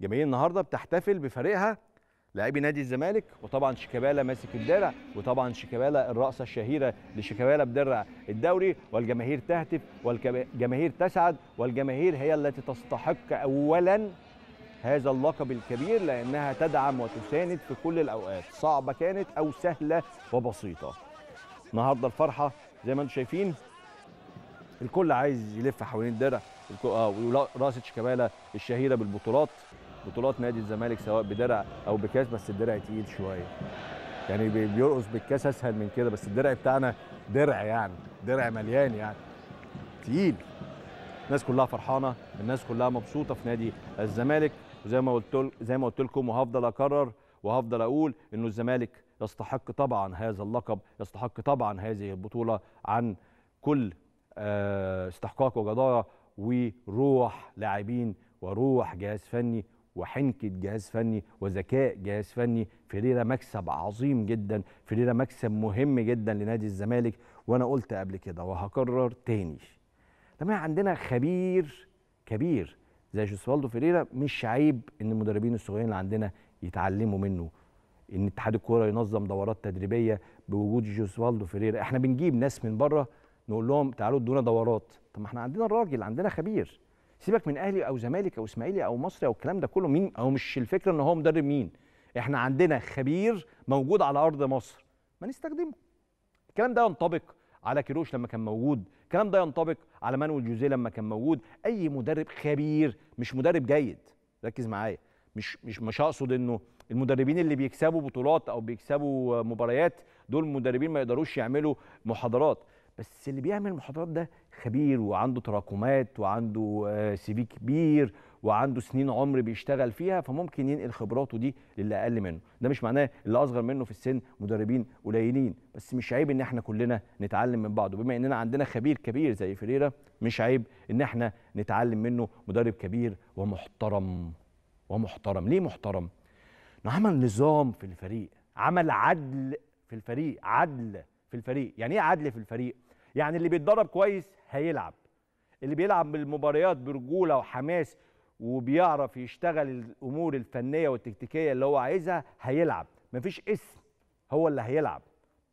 جماهير النهارده بتحتفل بفريقها لاعبي نادي الزمالك وطبعا شيكابالا ماسك الدرع وطبعا شيكابالا الرقصه الشهيره لشيكابالا بدرع الدوري والجماهير تهتف والجماهير تسعد والجماهير هي التي تستحق اولا هذا اللقب الكبير لانها تدعم وتساند في كل الاوقات صعبه كانت او سهله وبسيطه النهارده الفرحه زي ما انتم شايفين الكل عايز يلف حوالين الدرع اه ورقصه شيكابالا الشهيره بالبطولات بطولات نادي الزمالك سواء بدرع او بكاس بس الدرع تقيل شويه يعني بيرقص بالكاس اسهل من كده بس الدرع بتاعنا درع يعني درع مليان يعني تقيل الناس كلها فرحانه الناس كلها مبسوطه في نادي الزمالك وزي ما قلت زي ما قلت لكم وهفضل اكرر وهفضل اقول انه الزمالك يستحق طبعا هذا اللقب يستحق طبعا هذه البطوله عن كل آه، استحقاق وجداره وروح لاعبين وروح جهاز فني وحنكه جهاز فني وذكاء جهاز فني فيريرا مكسب عظيم جدا فيريرا مكسب مهم جدا لنادي الزمالك وانا قلت قبل كده وهكرر تاني لما عندنا خبير كبير زي جوسوالدو فيريرا مش عيب ان المدربين الصغيرين اللي عندنا يتعلموا منه ان اتحاد الكوره ينظم دورات تدريبيه بوجود جوسوالدو فيريرا احنا بنجيب ناس من بره نقول لهم تعالوا ادونا دورات طب ما احنا عندنا الراجل عندنا خبير سيبك من اهلي او زمالك او اسماعيلي او مصري او الكلام ده كله مين هو مش الفكره ان هو مدرب مين احنا عندنا خبير موجود على ارض مصر ما نستخدمه الكلام ده ينطبق على كيروش لما كان موجود الكلام ده ينطبق على مانويل جوزيه لما كان موجود اي مدرب خبير مش مدرب جيد ركز معايا مش مش مش اقصد انه المدربين اللي بيكسبوا بطولات او بيكسبوا مباريات دول مدربين ما يقدروش يعملوا محاضرات بس اللي بيعمل المحاضرات ده خبير وعنده تراكمات وعنده سي آه، في كبير وعنده سنين عمر بيشتغل فيها فممكن ينقل خبراته دي للي اقل منه ده مش معناه اللي اصغر منه في السن مدربين قليلين بس مش عيب ان احنا كلنا نتعلم من بعض وبما اننا عندنا خبير كبير زي فريره مش عيب ان احنا نتعلم منه مدرب كبير ومحترم ومحترم ليه محترم عمل نظام في الفريق عمل عدل في الفريق عدل في الفريق يعني ايه عدل في الفريق يعني اللي بيتدرب كويس هيلعب اللي بيلعب بالمباريات برجوله وحماس وبيعرف يشتغل الامور الفنيه والتكتيكيه اللي هو عايزها هيلعب مفيش اسم هو اللي هيلعب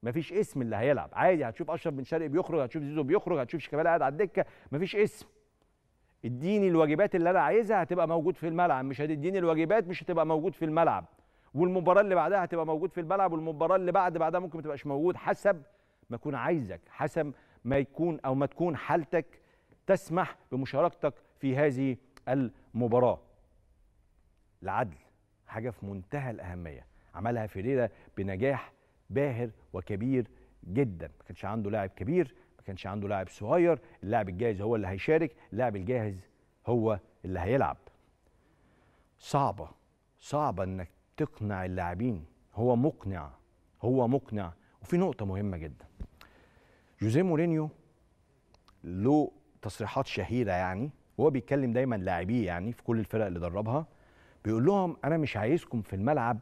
مفيش اسم اللي هيلعب عادي هتشوف اشرف بن شرقي بيخرج هتشوف زيزو بيخرج هتشوف شيكابالا قاعد على الدكه مفيش اسم اديني الواجبات اللي انا عايزها هتبقى موجود في الملعب مش هتديني الواجبات مش هتبقى موجود في الملعب والمباراه اللي بعدها هتبقى موجود في الملعب والمباراه اللي بعد بعدها ممكن ما تبقاش موجود حسب ما اكون عايزك حسب ما يكون أو ما تكون حالتك تسمح بمشاركتك في هذه المباراة العدل حاجة في منتهى الأهمية عملها فيريرا بنجاح باهر وكبير جدا ما كانش عنده لاعب كبير ما كانش عنده لاعب صغير اللاعب الجاهز هو اللي هيشارك اللاعب الجاهز هو اللي هيلعب صعبة صعبة انك تقنع اللاعبين هو مقنع هو مقنع وفي نقطة مهمة جدا جوزيه مورينيو له تصريحات شهيره يعني وهو بيتكلم دايما لاعبيه يعني في كل الفرق اللي دربها بيقول لهم انا مش عايزكم في الملعب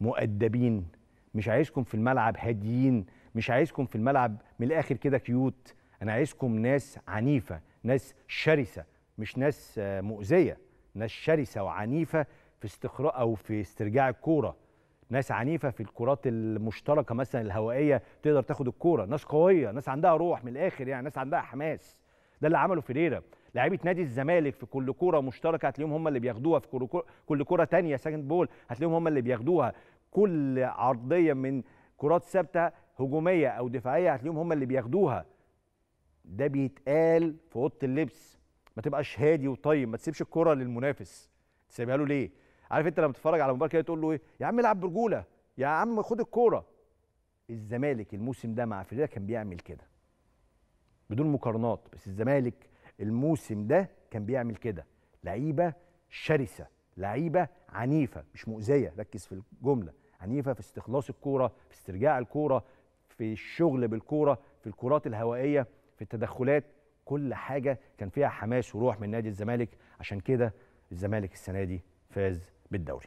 مؤدبين مش عايزكم في الملعب هاديين مش عايزكم في الملعب من الاخر كده كيوت انا عايزكم ناس عنيفه ناس شرسه مش ناس آه، مؤذيه ناس شرسه وعنيفه في استخراج او في استرجاع الكوره ناس عنيفه في الكرات المشتركه مثلا الهوائيه تقدر تاخد الكوره ناس قويه ناس عندها روح من الاخر يعني ناس عندها حماس ده اللي عمله فيريرا لعيبه نادي الزمالك في كل كوره مشتركه هتلاقيهم هم اللي بياخدوها في كل كوره ثانيه ساكند بول هتلاقيهم هم اللي بياخدوها كل عرضيه من كرات ثابته هجوميه او دفاعيه هتلاقيهم هم اللي بياخدوها ده بيتقال في اوضه اللبس ما تبقاش هادي وطيب ما تسيبش الكره للمنافس تسيبها له ليه عارف انت لما تتفرج على مباراه كده تقول له ايه يا عم العب برجوله يا عم خد الكوره الزمالك الموسم ده مع فريده كان بيعمل كده بدون مقارنات بس الزمالك الموسم ده كان بيعمل كده لعيبه شرسه لعيبه عنيفه مش مؤذيه ركز في الجمله عنيفه في استخلاص الكوره في استرجاع الكوره في الشغل بالكوره في الكرات الهوائيه في التدخلات كل حاجه كان فيها حماس وروح من نادي الزمالك عشان كده الزمالك السنه دي فاز بالدوري